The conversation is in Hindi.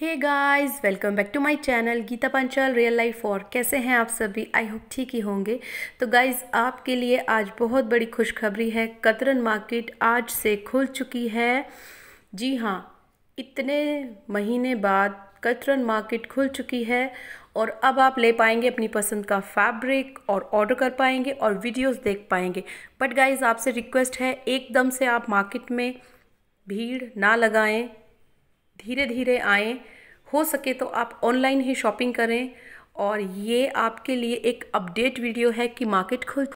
hey guys welcome back to my channel Geeta Panchal real life और कैसे हैं आप सभी आई होप ठीक ही होंगे तो गाइस आपके लिए आज बहुत बड़ी खुशखबरी है कतरन मार्केट आज से खुल चुकी है जी हाँ इतने महीने बाद कतरन मार्केट खुल चुकी है और अब आप ले पाएंगे अपनी पसंद का फैब्रिक और ऑर्डर कर पाएंगे और वीडियोस देख पाएंगे बट गाइज़ आपसे रिक्वेस्ट है एकदम से आप मार्केट में भीड़ ना लगाएं धीरे धीरे आए हो सके तो आप ऑनलाइन ही शॉपिंग करें और ये आपके लिए एक अपडेट वीडियो है कि मार्केट खुल